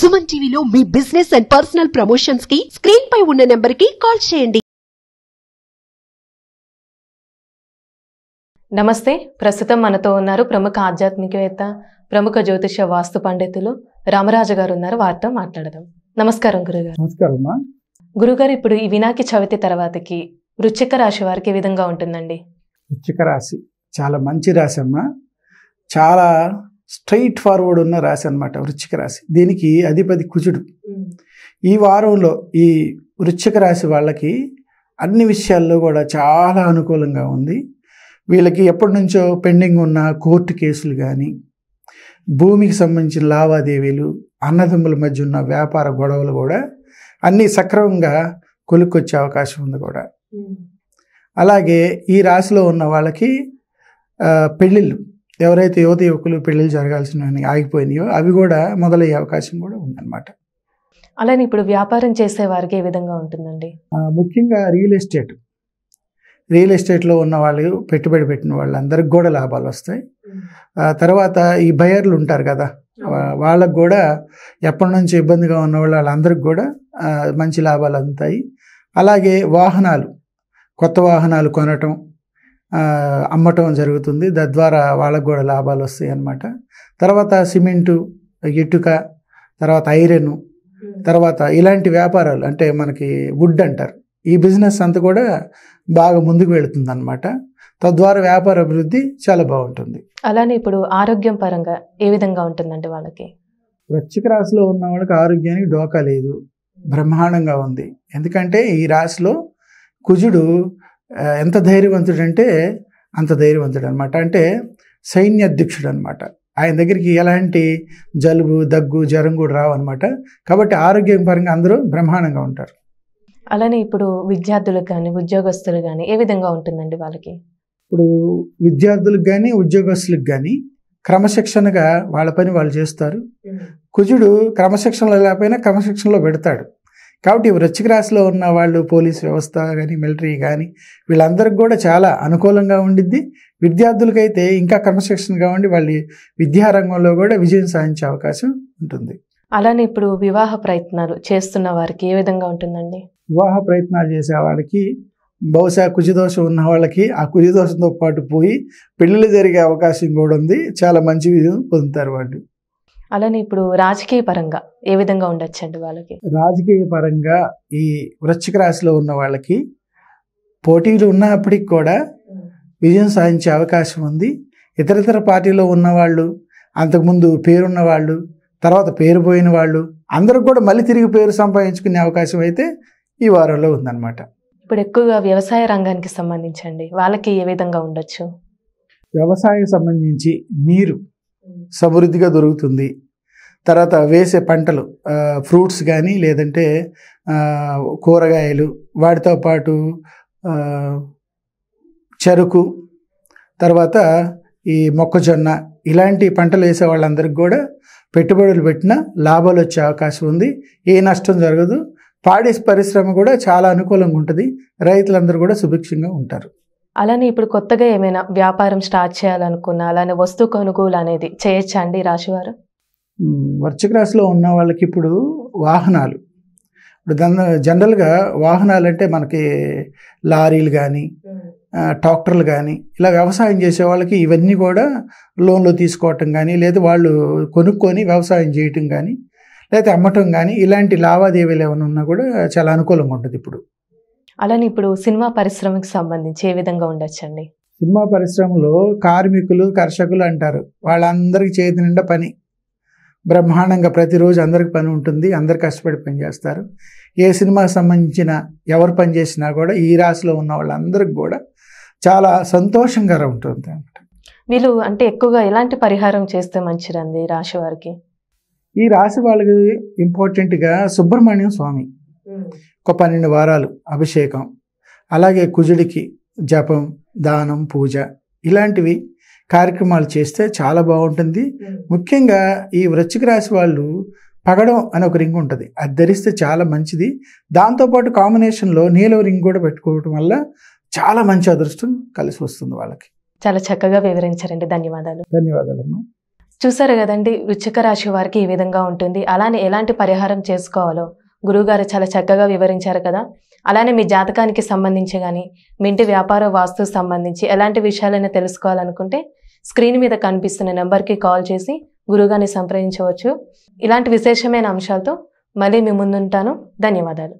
సుమన్ టీవీలో మీ business and personal promotions కి స్క్రీన్ పై ఉన్న నెంబర్ కి కాల్ చేయండి నమస్తే ప్రస్తుతం మనతో ఉన్నారు ప్రముఖ ఆధ్యాత్మికవేత్త ప్రముఖ జ్యోతిష వాస్తు పండితులు రామరాజు గారు ఉన్నారు వారితో మాట్లాడదాం నమస్కారం గురుగారు నమస్కారం గురుగారు ఇప్పుడు ఈ వినాయక చవితి తర్వాతకి వృచ్చిక రాశి వారికి ఏ విధంగా ఉంటుందండి వృచ్చిక రాశి చాలా మంచి రాశి అమ్మా చాలా స్ట్రైట్ ఫార్వర్డ్ ఉన్న రాశి అనమాట వృచ్చిక రాశి దీనికి అధిపతి కుజుడు ఈ వారంలో ఈ వృచ్చిక రాశి వాళ్ళకి అన్ని విషయాల్లో కూడా చాలా అనుకూలంగా ఉంది వీళ్ళకి ఎప్పటి నుంచో పెండింగ్ ఉన్న కోర్టు కేసులు కానీ భూమికి సంబంధించిన లావాదేవీలు అన్నదమ్ముల మధ్య ఉన్న వ్యాపార గొడవలు కూడా అన్నీ సక్రమంగా కొలుక్కొచ్చే అవకాశం ఉంది కూడా అలాగే ఈ రాశిలో ఉన్న వాళ్ళకి పెళ్ళిళ్ళు ఎవరైతే యువత యువకులు పెళ్లిళ్ళు జరగాల్సినవి ఆగిపోయినాయో అవి కూడా మొదలయ్యే అవకాశం కూడా ఉందన్నమాట అలానే ఇప్పుడు వ్యాపారం చేసే వారికి ఏ విధంగా ఉంటుందండి ముఖ్యంగా రియల్ ఎస్టేట్ రియల్ ఎస్టేట్లో ఉన్న వాళ్ళు పెట్టుబడి పెట్టిన వాళ్ళందరికి కూడా లాభాలు వస్తాయి తర్వాత ఈ బయర్లు ఉంటారు కదా వాళ్ళకు కూడా ఎప్పటి నుంచి ఇబ్బందిగా ఉన్న వాళ్ళు వాళ్ళందరికి కూడా మంచి లాభాలు అందుతాయి అలాగే వాహనాలు కొత్త వాహనాలు కొనటం అమ్మటం జరుగుతుంది తద్వారా వాళ్ళకు కూడా లాభాలు వస్తాయి అన్నమాట తర్వాత సిమెంటు ఇటుక తర్వాత ఐరన్ hmm. తర్వాత ఇలాంటి వ్యాపారాలు అంటే మనకి వుడ్ అంటారు ఈ బిజినెస్ అంతా కూడా బాగా ముందుకు వెళుతుంది అనమాట తద్వారా వ్యాపార అభివృద్ధి చాలా బాగుంటుంది అలానే ఇప్పుడు ఆరోగ్యం పరంగా ఏ విధంగా ఉంటుందంటే వాళ్ళకి వృశ్చిక రాశిలో ఉన్న వాళ్ళకి ఆరోగ్యానికి డోకా లేదు బ్రహ్మాండంగా ఉంది ఎందుకంటే ఈ రాశిలో కుజుడు ఎంత ధైర్యవంతుడంటే అంత ధైర్యవంతుడు అనమాట అంటే సైన్యాధ్యక్షుడు అనమాట ఆయన దగ్గరికి ఎలాంటి జలుబు దగ్గు జ్వరం కూడా రావు అనమాట కాబట్టి ఆరోగ్యపరంగా అందరూ బ్రహ్మాండంగా ఉంటారు అలానే ఇప్పుడు విద్యార్థులకు కానీ ఉద్యోగస్తులు కానీ ఏ విధంగా ఉంటుందండి వాళ్ళకి ఇప్పుడు విద్యార్థులకు కానీ ఉద్యోగస్తులకు కానీ క్రమశిక్షణగా వాళ్ళ పని వాళ్ళు చేస్తారు కుజుడు క్రమశిక్షణలో లేకపోయినా క్రమశిక్షణలో పెడతాడు కాబట్టి వృచ్చిక రాశిలో ఉన్న వాళ్ళు పోలీస్ వ్యవస్థ కానీ మిలిటరీ కానీ వీళ్ళందరికి కూడా చాలా అనుకూలంగా ఉండిద్ది విద్యార్థులకైతే ఇంకా కన్స్ట్రక్షన్గా ఉండి వాళ్ళు విద్యారంగంలో కూడా విజయం సాధించే అవకాశం ఉంటుంది అలానే ఇప్పుడు వివాహ ప్రయత్నాలు చేస్తున్న వారికి ఏ విధంగా ఉంటుందండి వివాహ ప్రయత్నాలు చేసే వాళ్ళకి బహుశా కుజదోషం ఉన్న వాళ్ళకి ఆ కుజదోషంతో పాటు పోయి పెళ్ళిళ్ళు జరిగే అవకాశం కూడా ఉంది చాలా మంచి విజయం పొందుతారు వాళ్ళు అలానే ఇప్పుడు రాజకీయ పరంగా ఏ విధంగా అండి వాళ్ళకి రాజకీయ పరంగా ఈ వృశ్చిక రాశిలో ఉన్న వాళ్ళకి పోటీలు ఉన్నప్పటికి కూడా విజయం సాధించే అవకాశం ఉంది ఇతరితర పార్టీలో ఉన్నవాళ్ళు అంతకుముందు పేరున్న వాళ్ళు తర్వాత పేరు పోయిన వాళ్ళు అందరూ కూడా మళ్ళీ తిరిగి పేరు సంపాదించుకునే అవకాశం అయితే ఈ వారంలో ఉందన్నమాట ఇప్పుడు ఎక్కువగా వ్యవసాయ రంగానికి సంబంధించండి వాళ్ళకి ఏ విధంగా ఉండొచ్చు వ్యవసాయం సంబంధించి నీరు సమృద్ధిగా దొరుకుతుంది తర్వాత వేసే పంటలు ఫ్రూట్స్ కానీ లేదంటే కూరగాయలు వాటితో పాటు చెరుకు తర్వాత ఈ మొక్కజొన్న ఇలాంటి పంటలు వేసే వాళ్ళందరికీ కూడా పెట్టుబడులు పెట్టినా లాభాలు వచ్చే అవకాశం ఉంది ఏ నష్టం జరగదు పాడి పరిశ్రమ కూడా చాలా అనుకూలంగా ఉంటుంది రైతులందరూ కూడా సుభిక్షంగా ఉంటారు అలానే ఇప్పుడు కొత్తగా ఏమైనా వ్యాపారం స్టార్ట్ చేయాలనుకున్నా అలానే వస్తు కొనుగోలు అనేది చేయొచ్చా అండి రాశివారు వర్చక రాశిలో ఉన్న వాళ్ళకి ఇప్పుడు వాహనాలు ఇప్పుడు జనరల్గా వాహనాలు అంటే మనకి లారీలు కానీ ట్రాక్టర్లు కానీ ఇలా వ్యవసాయం చేసే వాళ్ళకి ఇవన్నీ కూడా లోన్లు తీసుకోవటం కానీ లేదా వాళ్ళు కొనుక్కొని వ్యవసాయం చేయటం కానీ లేకపోతే అమ్మటం కానీ ఇలాంటి లావాదేవీలు ఏమైనా ఉన్నా కూడా చాలా అనుకూలంగా ఉంటుంది ఇప్పుడు అలానే ఇప్పుడు సినిమా పరిశ్రమకి సంబంధించి ఏ విధంగా ఉండొచ్చండి సినిమా పరిశ్రమలో కార్మికులు కర్షకులు అంటారు వాళ్ళందరికీ చేతి నిండా పని బ్రహ్మాండంగా ప్రతిరోజు అందరికి పని ఉంటుంది అందరు కష్టపడి పని చేస్తారు ఏ సినిమాకి సంబంధించిన ఎవరు పని చేసినా కూడా ఈ రాశిలో ఉన్న వాళ్ళందరికి కూడా చాలా సంతోషంగా ఉంటుంది అనమాట వీళ్ళు అంటే ఎక్కువగా ఎలాంటి పరిహారం చేస్తే మంచిదండి రాశి వారికి ఈ రాశి వాళ్ళకి ఇంపార్టెంట్గా సుబ్రహ్మణ్యం స్వామి ఒక పన్నెండు వారాలు అభిషేకం అలాగే కుజుడికి జపం దానం పూజ ఇలాంటివి కార్యక్రమాలు చేస్తే చాలా బాగుంటుంది ముఖ్యంగా ఈ వృచ్చిక రాశి వాళ్ళు పగడం అని ఒక రింగ్ ఉంటుంది అది ధరిస్తే చాలా మంచిది దాంతోపాటు కాంబినేషన్లో నీలవ రింగ్ కూడా పెట్టుకోవడం వల్ల చాలా మంచి అదృష్టం కలిసి వస్తుంది వాళ్ళకి చాలా చక్కగా వివరించారండి ధన్యవాదాలు ధన్యవాదాలు చూసారు కదండి వృచ్చిక రాశి వారికి ఈ విధంగా ఉంటుంది అలానే ఎలాంటి పరిహారం చేసుకోవాలో గురువుగారు చాలా చక్కగా వివరించారు కదా అలానే మీ జాతకానికి సంబంధించి కానీ మీ ఇంటి వ్యాపార వాస్తు సంబంధించి ఎలాంటి విషయాలైనా తెలుసుకోవాలనుకుంటే స్క్రీన్ మీద కనిపిస్తున్న నెంబర్కి కాల్ చేసి గురువుగారిని సంప్రదించవచ్చు ఇలాంటి విశేషమైన అంశాలతో మళ్ళీ మీ ముందుంటాను ధన్యవాదాలు